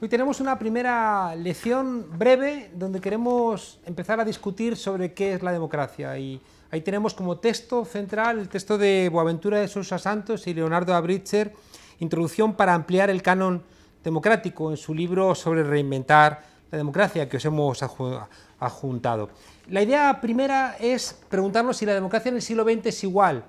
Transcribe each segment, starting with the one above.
Hoy tenemos una primera lección breve donde queremos empezar a discutir sobre qué es la democracia y ahí tenemos como texto central el texto de Boaventura de Sousa Santos y Leonardo Abritzer, Introducción para ampliar el canon democrático en su libro sobre reinventar la democracia que os hemos adjuntado. La idea primera es preguntarnos si la democracia en el siglo XX es igual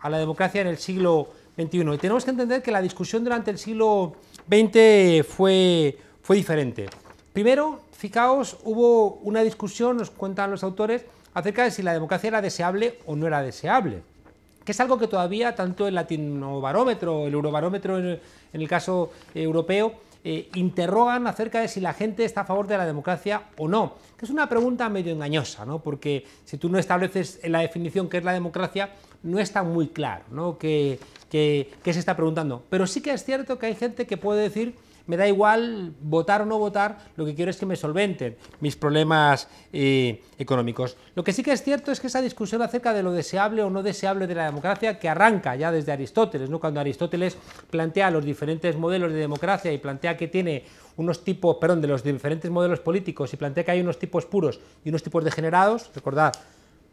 a la democracia en el siglo y tenemos que entender que la discusión durante el siglo XX fue, fue diferente. Primero, fijaos, hubo una discusión, nos cuentan los autores, acerca de si la democracia era deseable o no era deseable, que es algo que todavía tanto el latinobarómetro, el eurobarómetro en el, caso europeo, eh, interrogan acerca de si la gente está a favor de la democracia o no, que es una pregunta medio engañosa, porque si tú no estableces la definición que es la democracia, no está muy claro ¿no? que, que, se está preguntando. Pero sí que es cierto que hay gente que puede decir me da igual votar o no votar, lo que quiero es que me solventen mis problemas eh, económicos. Lo que sí que es cierto es que esa discusión acerca de lo deseable o no deseable de la democracia, que arranca ya desde Aristóteles, ¿no? cuando Aristóteles plantea los diferentes modelos de democracia y plantea que tiene unos tipos, perdón, de los diferentes modelos políticos y plantea que hay unos tipos puros y unos tipos degenerados, recordad,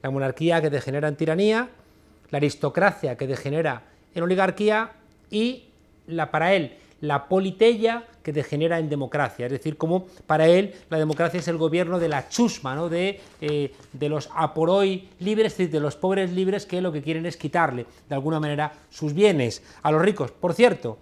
la monarquía que degenera en tiranía, la aristocracia que degenera en oligarquía y la, para él la politella que degenera en democracia, es decir, como para él la democracia es el gobierno de la chusma, ¿no? Eh, de, los a por hoy libres, es decir, de los pobres libres que lo que quieren es quitarle de alguna manera sus bienes a los ricos. Por cierto,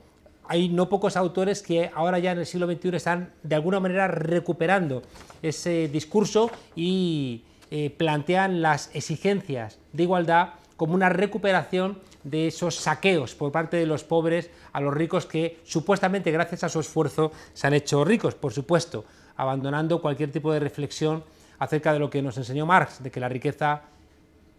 hay no pocos autores que ahora ya en el siglo XXI están de alguna manera recuperando ese discurso y eh, plantean las exigencias de igualdad como una recuperación de esos saqueos por parte de los pobres a los ricos que supuestamente gracias a su esfuerzo se han hecho ricos, por supuesto, abandonando cualquier tipo de reflexión acerca de lo que nos enseñó Marx, de que la riqueza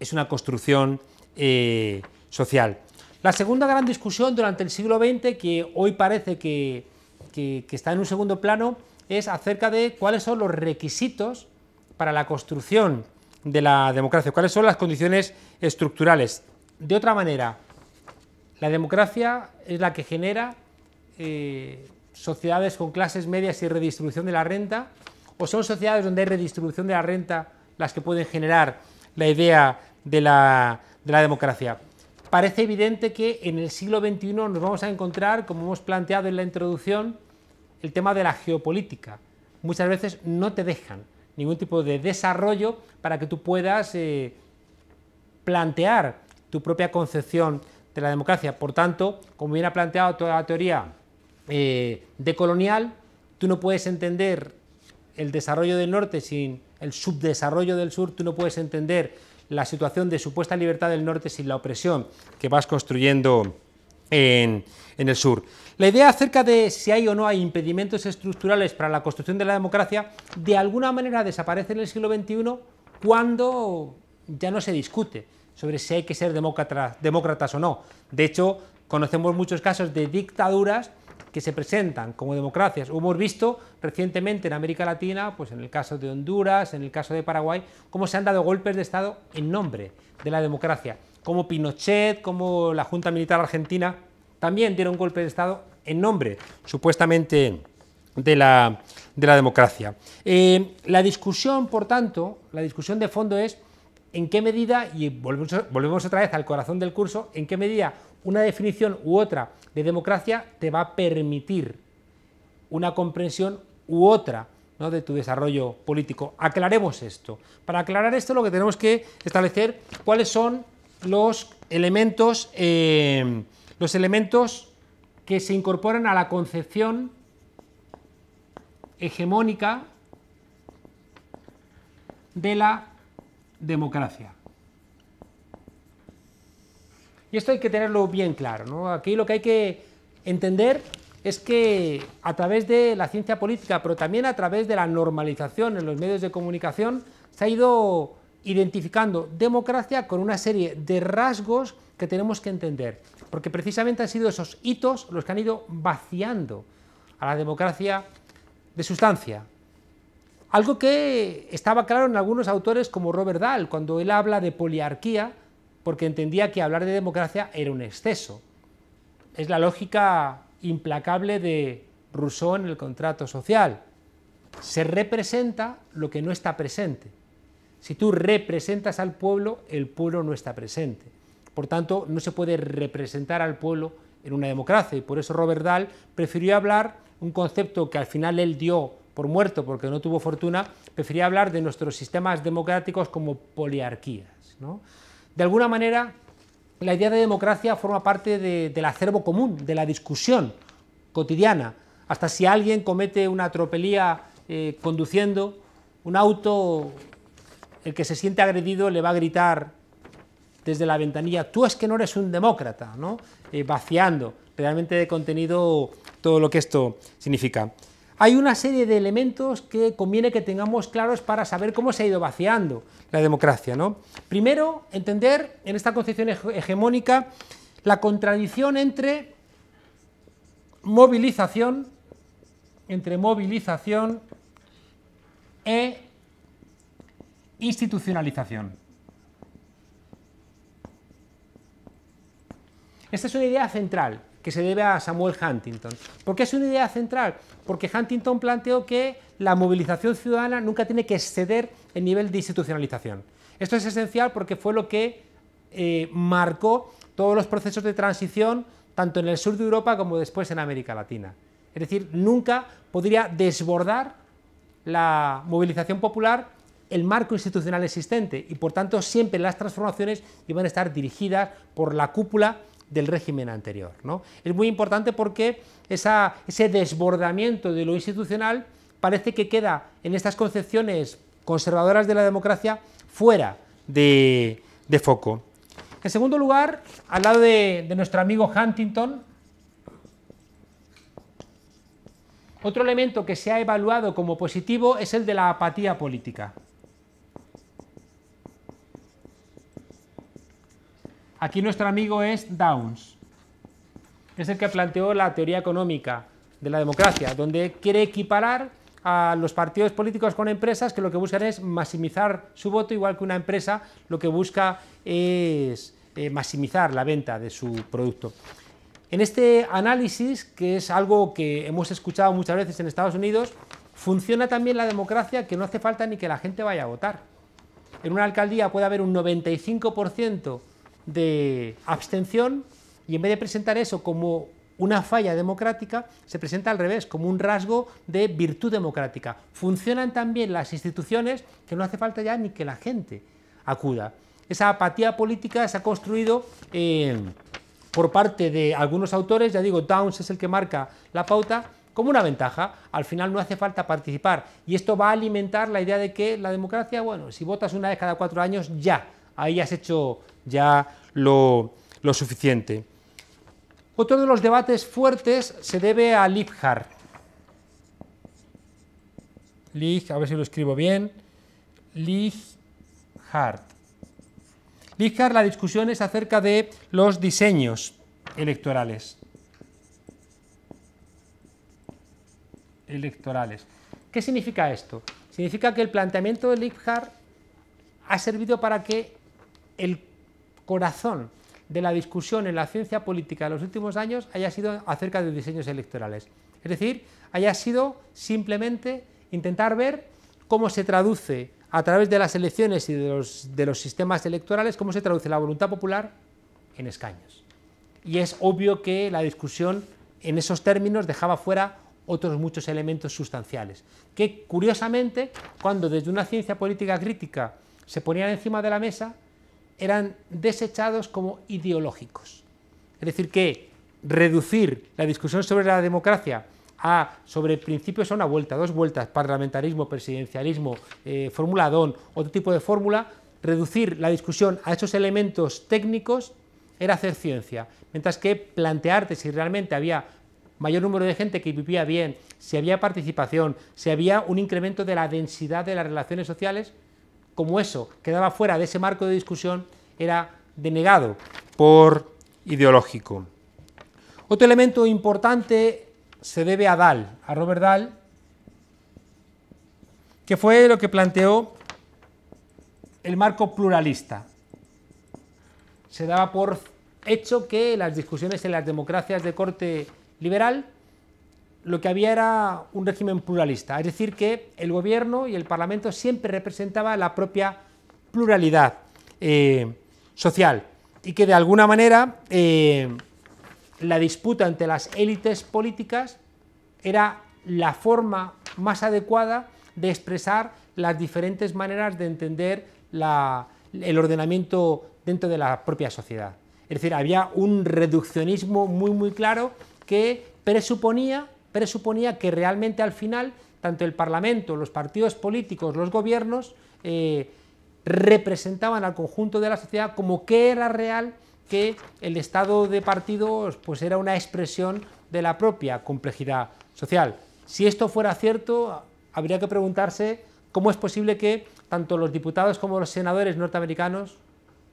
es una construcción eh, social. La segunda gran discusión durante el siglo XX, que hoy parece que, que está en un segundo plano, es acerca de cuáles son los requisitos para la construcción de la democracia, cuáles son las condiciones estructurales. De otra manera, la democracia es la que genera eh, sociedades con clases medias y redistribución de la renta, o son sociedades donde hay redistribución de la renta las que pueden generar la idea de la, de la democracia. Parece evidente que en el siglo XXI nos vamos a encontrar, como hemos planteado en la introducción, el tema de la geopolítica. Muchas veces no te dejan ningún tipo de desarrollo para que tú puedas eh, plantear tu propia concepción de la democracia. Por tanto, como bien ha planteado toda la teoría eh, decolonial, tú no puedes entender el desarrollo del norte sin el subdesarrollo del sur, tú no puedes entender la situación de supuesta libertad del norte sin la opresión que vas construyendo en, el sur. La idea acerca de si hay o no hay impedimentos estructurales para la construcción de la democracia, de alguna manera desaparece en el siglo XXI cuando ya no se discute sobre si hay que ser demócratas o no. De hecho, conocemos muchos casos de dictaduras que se presentan como democracias. Hemos visto recientemente en América Latina, pues en el caso de Honduras, en el caso de Paraguay, cómo se han dado golpes de Estado en nombre de la democracia como Pinochet, como la Junta Militar Argentina, también dieron golpe de Estado en nombre, supuestamente, de la, de la democracia. Eh, la discusión, por tanto, la discusión de fondo es en qué medida, y volvemos, otra vez al corazón del curso, en qué medida una definición u otra de democracia te va a permitir una comprensión u otra ¿no? de tu desarrollo político. Aclaremos esto. Para aclarar esto lo que tenemos que establecer cuáles son los elementos, eh, los elementos que se incorporan a la concepción hegemónica de la democracia. Y esto hay que tenerlo bien claro. Aquí lo que hay que entender es que a través de la ciencia política, pero también a través de la normalización en los medios de comunicación, se ha ido identificando democracia con una serie de rasgos que tenemos que entender, porque precisamente han sido esos hitos los que han ido vaciando a la democracia de sustancia. Algo que estaba claro en algunos autores como Robert Dahl, cuando él habla de poliarquía, porque entendía que hablar de democracia era un exceso. Es la lógica implacable de Rousseau en el contrato social. Se representa lo que no está presente. Si tú representas al pueblo, el pueblo no está presente. Por tanto, no se puede representar al pueblo en una democracia. Y por eso Robert Dahl prefirió hablar un concepto que al final él dio por muerto porque no tuvo fortuna, prefería hablar de nuestros sistemas democráticos como poliarquías. De alguna manera, la idea de democracia forma parte del acervo común, de la discusión cotidiana. Hasta si alguien comete una tropelía eh, conduciendo un auto el que se siente agredido le va a gritar desde la ventanilla, tú es que no eres un demócrata, ¿no? Eh, vaciando realmente de contenido todo lo que esto significa. Hay una serie de elementos que conviene que tengamos claros para saber cómo se ha ido vaciando la democracia. ¿no? Primero, entender en esta concepción hegemónica la contradicción entre movilización, entre movilización e Institucionalización. Esta es una idea central que se debe a Samuel Huntington. ¿Por qué es una idea central? Porque Huntington planteó que la movilización ciudadana nunca tiene que exceder el nivel de institucionalización. Esto es esencial porque fue lo que eh, marcó todos los procesos de transición, tanto en el sur de Europa como después en América Latina. Es decir, nunca podría desbordar la movilización popular el marco institucional existente y por tanto siempre las transformaciones iban a estar dirigidas por la cúpula del régimen anterior. Es muy importante porque ese desbordamiento de lo institucional parece que queda en estas concepciones conservadoras de la democracia fuera de, foco. En segundo lugar, al lado de nuestro amigo Huntington, otro elemento que se ha evaluado como positivo es el de la apatía política. Aquí nuestro amigo es Downs. Es el que planteó la teoría económica de la democracia, donde quiere equiparar a los partidos políticos con empresas que lo que buscan es maximizar su voto, igual que una empresa lo que busca es eh, maximizar la venta de su producto. En este análisis, que es algo que hemos escuchado muchas veces en Estados Unidos, funciona también la democracia que no hace falta ni que la gente vaya a votar. En una alcaldía puede haber un 95% de abstención y en vez de presentar eso como una falla democrática se presenta al revés, como un rasgo de virtud democrática. Funcionan también las instituciones que no hace falta ya ni que la gente acuda. Esa apatía política se ha construido eh, por parte de algunos autores, ya digo, Downs es el que marca la pauta, como una ventaja. Al final no hace falta participar y esto va a alimentar la idea de que la democracia, bueno, si votas una vez cada cuatro años, ya ahí has hecho ya lo, suficiente. Otro de los debates fuertes se debe a Liebhardt. Lih, a ver si lo escribo bien. Liebhardt. Liebhardt, la discusión es acerca de los diseños electorales. Electorales. ¿Qué significa esto? Significa que el planteamiento de Liebhardt ha servido para que el corazón de la discusión en la ciencia política de los últimos años haya sido acerca de diseños electorales. Es decir, haya sido simplemente intentar ver cómo se traduce a través de las elecciones y de los, sistemas electorales, cómo se traduce la voluntad popular en escaños. Y es obvio que la discusión en esos términos dejaba fuera otros muchos elementos sustanciales, que curiosamente, cuando desde una ciencia política crítica se ponían encima de la mesa, eran desechados como ideológicos. Es decir, que reducir la discusión sobre la democracia a sobre principios a una vuelta, dos vueltas, parlamentarismo, presidencialismo, eh, fórmula don, otro tipo de fórmula, reducir la discusión a esos elementos técnicos era hacer ciencia, mientras que plantearte si realmente había mayor número de gente que vivía bien, si había participación, si había un incremento de la densidad de las relaciones sociales, como eso quedaba fuera de ese marco de discusión, era denegado por ideológico. Otro elemento importante se debe a Dahl, a Robert Dahl, que fue lo que planteó el marco pluralista. Se daba por hecho que las discusiones en las democracias de corte liberal lo que había era un régimen pluralista, es decir, que el gobierno y el parlamento siempre representaba la propia pluralidad eh, social y que de alguna manera eh, la disputa entre las élites políticas era la forma más adecuada de expresar las diferentes maneras de entender el ordenamiento dentro de la propia sociedad. Es decir, había un reduccionismo muy muy claro que presuponía presuponía que realmente al final tanto el Parlamento, los partidos políticos, los gobiernos eh, representaban al conjunto de la sociedad como que era real que el estado de partidos pues era una expresión de la propia complejidad social. Si esto fuera cierto, habría que preguntarse cómo es posible que tanto los diputados como los senadores norteamericanos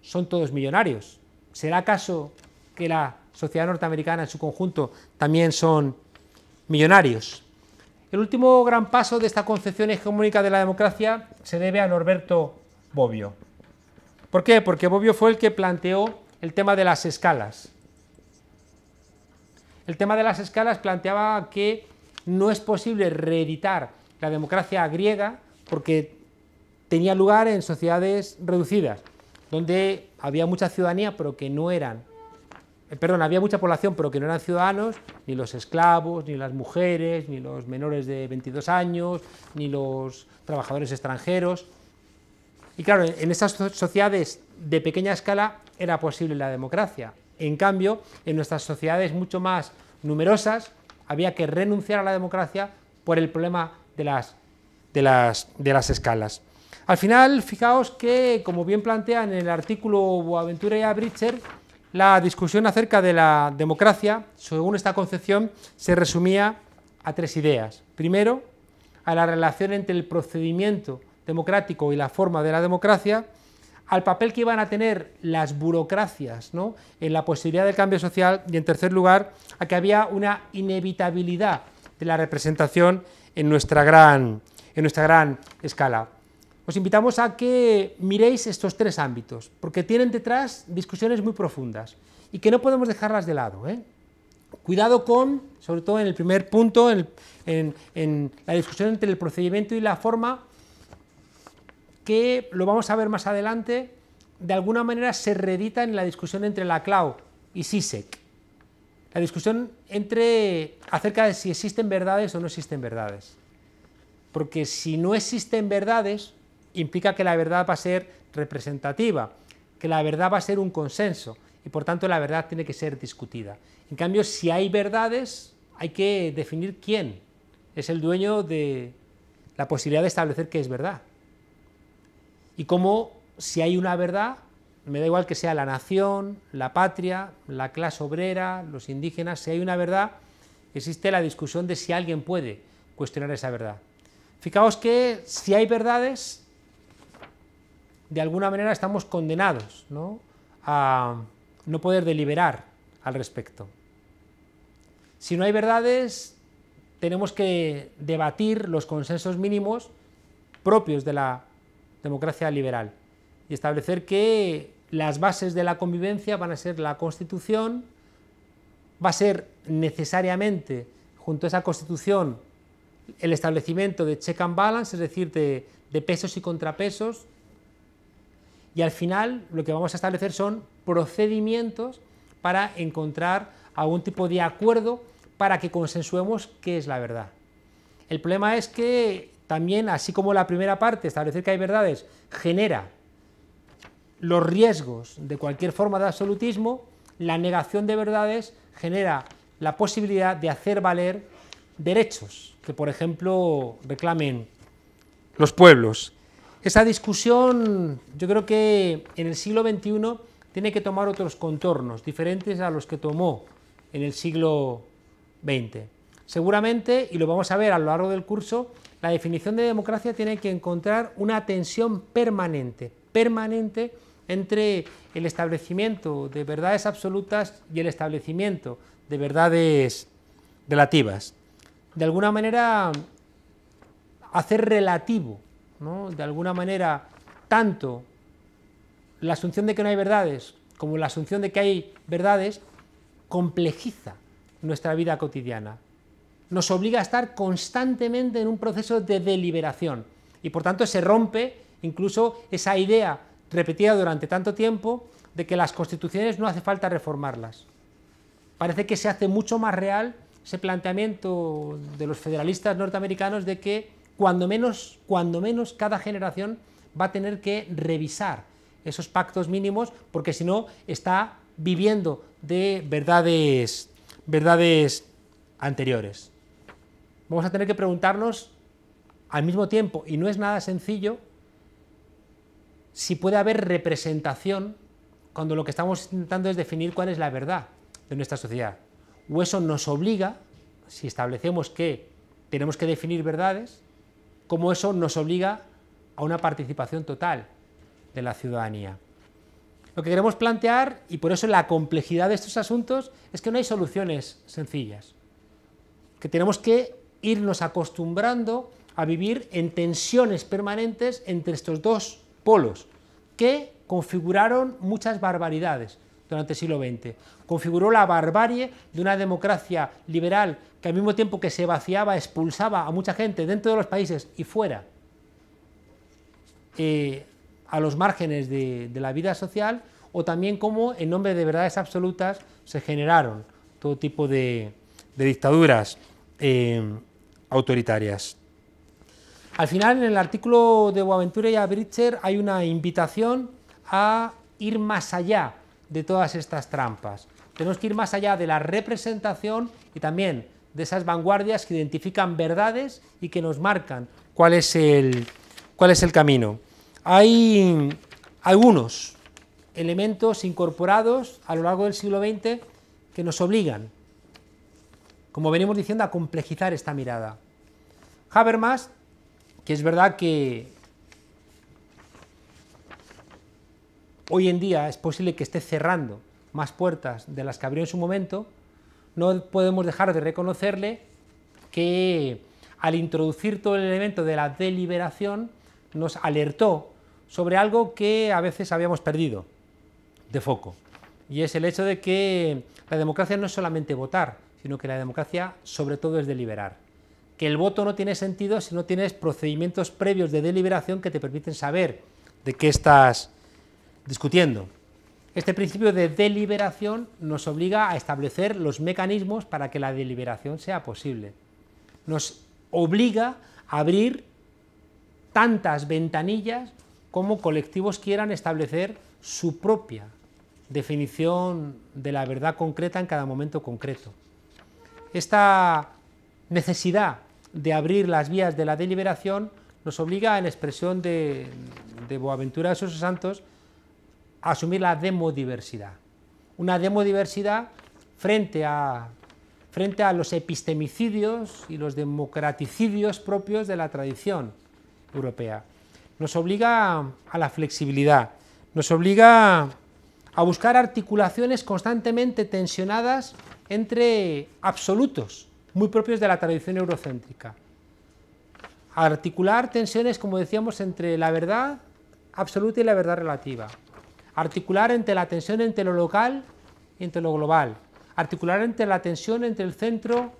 son todos millonarios. ¿Será acaso que la sociedad norteamericana en su conjunto también son millonarios. El último gran paso de esta concepción hegemónica de la democracia se debe a Norberto Bobbio. ¿Por qué? Porque Bobbio fue el que planteó el tema de las escalas. El tema de las escalas planteaba que no es posible reeditar la democracia griega porque tenía lugar en sociedades reducidas, donde había mucha ciudadanía pero que no eran eh, perdón, había mucha población, pero que no eran ciudadanos, ni los esclavos, ni las mujeres, ni los menores de 22 años, ni los trabajadores extranjeros. Y claro, en, estas sociedades de pequeña escala era posible la democracia. En cambio, en nuestras sociedades mucho más numerosas había que renunciar a la democracia por el problema de las, de las, escalas. Al final, fijaos que, como bien plantean en el artículo Boaventura y Abritcher, la discusión acerca de la democracia, según esta concepción, se resumía a tres ideas. Primero, a la relación entre el procedimiento democrático y la forma de la democracia, al papel que iban a tener las burocracias en la posibilidad del cambio social y, en tercer lugar, a que había una inevitabilidad de la representación en nuestra gran, en nuestra gran escala os invitamos a que miréis estos tres ámbitos, porque tienen detrás discusiones muy profundas y que no podemos dejarlas de lado. ¿eh? Cuidado con, sobre todo en el primer punto, en, la discusión entre el procedimiento y la forma, que lo vamos a ver más adelante, de alguna manera se reedita en la discusión entre la CLAO y SISEC. E la discusión entre, acerca de si existen verdades o no existen verdades. Porque si no existen verdades, implica que la verdad va a ser representativa, que la verdad va a ser un consenso y por tanto la verdad tiene que ser discutida. En cambio, si hay verdades, hay que definir quién es el dueño de la posibilidad de establecer que es verdad. Y cómo, si hay una verdad, me da igual que sea la nación, la patria, la clase obrera, los indígenas, si hay una verdad, existe la discusión de si alguien puede cuestionar esa verdad. Fijaos que si hay verdades, de alguna manera estamos condenados a no poder deliberar al respecto. Si no hay verdades, tenemos que debatir los consensos mínimos propios de la democracia liberal y establecer que las bases de la convivencia van a ser la Constitución, va a ser necesariamente junto a esa Constitución el establecimiento de check and balance, es decir, de, de pesos y contrapesos, y al final lo que vamos a establecer son procedimientos para encontrar algún tipo de acuerdo para que consensuemos qué es la verdad. El problema es que también, así como la primera parte, establecer que hay verdades, genera los riesgos de cualquier forma de absolutismo, la negación de verdades genera la posibilidad de hacer valer derechos que, por ejemplo, reclamen los pueblos. Esa discusión, yo creo que en el siglo XXI tiene que tomar otros contornos, diferentes a los que tomó en el siglo XX. Seguramente, y lo vamos a ver a lo largo del curso, la definición de democracia tiene que encontrar una tensión permanente, permanente entre el establecimiento de verdades absolutas y el establecimiento de verdades relativas. De alguna manera, hacer relativo de alguna manera, tanto la asunción de que no hay verdades como la asunción de que hay verdades complejiza nuestra vida cotidiana. Nos obliga a estar constantemente en un proceso de deliberación y por tanto se rompe incluso esa idea repetida durante tanto tiempo de que las constituciones no hace falta reformarlas. Parece que se hace mucho más real ese planteamiento de los federalistas norteamericanos de que cuando menos, cuando menos cada generación va a tener que revisar esos pactos mínimos, porque si no está viviendo de verdades, verdades anteriores. Vamos a tener que preguntarnos al mismo tiempo, y no es nada sencillo, si puede haber representación cuando lo que estamos intentando es definir cuál es la verdad de nuestra sociedad. O eso nos obliga, si establecemos que tenemos que definir verdades, cómo eso nos obliga a una participación total de la ciudadanía. Lo que queremos plantear, y por eso la complejidad de estos asuntos, es que no hay soluciones sencillas, que tenemos que irnos acostumbrando a vivir en tensiones permanentes entre estos dos polos, que configuraron muchas barbaridades, durante el siglo XX. Configuró la barbarie de una democracia liberal que al mismo tiempo que se vaciaba, expulsaba a mucha gente dentro de los países y fuera, eh, a los márgenes de, la vida social, o también como en nombre de verdades absolutas se generaron todo tipo de, dictaduras eh, autoritarias. Al final, en el artículo de Boaventura y Abritcher hay una invitación a ir más allá de todas estas trampas. Tenemos que ir más allá de la representación y también de esas vanguardias que identifican verdades y que nos marcan cuál es el, cuál es el camino. Hay algunos elementos incorporados a lo largo del siglo XX que nos obligan, como venimos diciendo, a complejizar esta mirada. Habermas, que es verdad que hoy en día es posible que esté cerrando más puertas de las que abrió en su momento, no podemos dejar de reconocerle que al introducir todo el elemento de la deliberación nos alertó sobre algo que a veces habíamos perdido de foco. Y es el hecho de que la democracia no es solamente votar, sino que la democracia sobre todo es deliberar. Que el voto no tiene sentido si no tienes procedimientos previos de deliberación que te permiten saber de qué estás discutiendo. Este principio de deliberación nos obliga a establecer los mecanismos para que la deliberación sea posible. Nos obliga a abrir tantas ventanillas como colectivos quieran establecer su propia definición de la verdad concreta en cada momento concreto. Esta necesidad de abrir las vías de la deliberación nos obliga, en expresión de, Boaventura de Sosa Santos, asumir la demodiversidad. Una demodiversidad frente a, frente a los epistemicidios y los democraticidios propios de la tradición europea. Nos obliga a la flexibilidad, nos obliga a buscar articulaciones constantemente tensionadas entre absolutos, muy propios de la tradición eurocéntrica. Articular tensiones, como decíamos, entre la verdad absoluta y la verdad relativa. Articular entre la tensión entre lo local y entre lo global. Articular entre la tensión entre el centro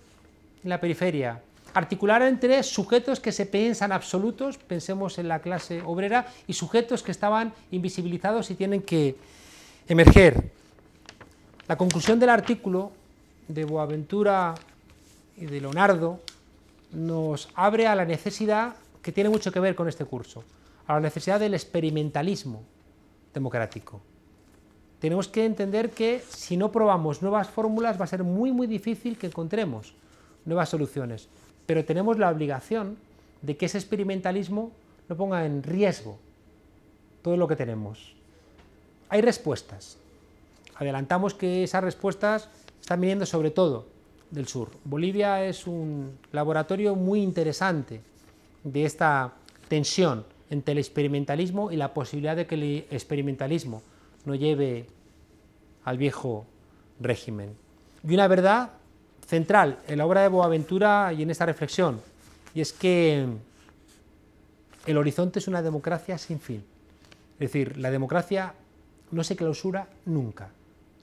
y la periferia. Articular entre sujetos que se piensan absolutos, pensemos en la clase obrera, y sujetos que estaban invisibilizados y tienen que emerger. La conclusión del artículo de Boaventura y de Leonardo nos abre a la necesidad que tiene mucho que ver con este curso, a la necesidad del experimentalismo, democrático. Tenemos que entender que si no probamos nuevas fórmulas va a ser muy muy difícil que encontremos nuevas soluciones, pero tenemos la obligación de que ese experimentalismo no ponga en riesgo todo lo que tenemos. Hay respuestas. Adelantamos que esas respuestas están viniendo sobre todo del sur. Bolivia es un laboratorio muy interesante de esta tensión entre el experimentalismo y la posibilidad de que el experimentalismo no lleve al viejo régimen. Y una verdad central en la obra de Boaventura y en esta reflexión, y es que el horizonte es una democracia sin fin. Es decir, la democracia no se clausura nunca,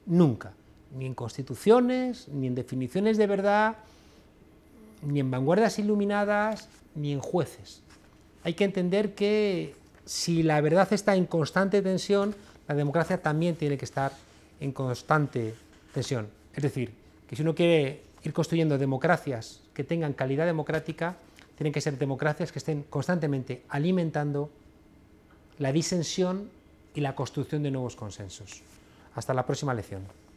nunca, ni en constituciones, ni en definiciones de verdad, ni en vanguardias iluminadas, ni en jueces hay que entender que si la verdad está en constante tensión, la democracia también tiene que estar en constante tensión. Es decir, que si uno quiere ir construyendo democracias que tengan calidad democrática, tienen que ser democracias que estén constantemente alimentando la disensión y la construcción de nuevos consensos. Hasta la próxima lección.